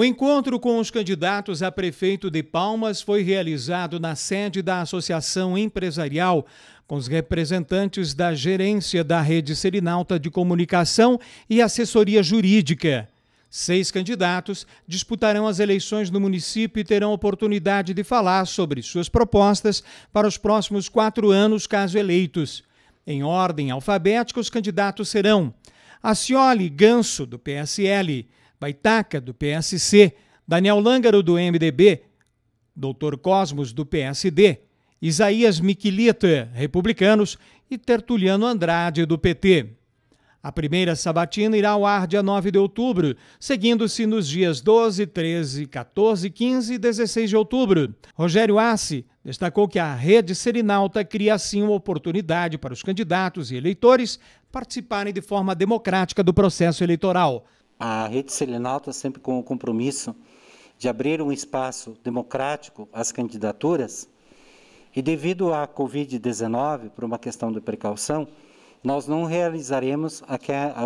O encontro com os candidatos a prefeito de Palmas foi realizado na sede da Associação Empresarial, com os representantes da gerência da Rede Serinalta de Comunicação e Assessoria Jurídica. Seis candidatos disputarão as eleições no município e terão oportunidade de falar sobre suas propostas para os próximos quatro anos, caso eleitos. Em ordem alfabética, os candidatos serão Acioli Ganso, do PSL, Baitaca, do PSC, Daniel Lângaro, do MDB, Doutor Cosmos, do PSD, Isaías Miquilita, republicanos, e Tertuliano Andrade, do PT. A primeira sabatina irá ao ar dia 9 de outubro, seguindo-se nos dias 12, 13, 14, 15 e 16 de outubro. Rogério Assi destacou que a rede Serinalta cria assim uma oportunidade para os candidatos e eleitores participarem de forma democrática do processo eleitoral a rede selinalta é sempre com o compromisso de abrir um espaço democrático às candidaturas. E devido à Covid-19, por uma questão de precaução, nós não realizaremos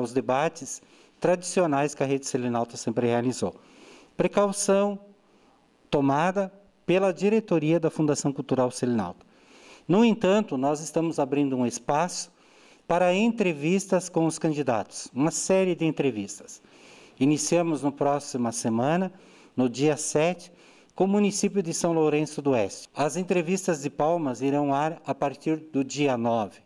os debates tradicionais que a rede selinalta sempre realizou. Precaução tomada pela diretoria da Fundação Cultural Selinalta. No entanto, nós estamos abrindo um espaço para entrevistas com os candidatos, uma série de entrevistas. Iniciamos na próxima semana, no dia 7, com o município de São Lourenço do Oeste. As entrevistas de Palmas irão ar a partir do dia 9.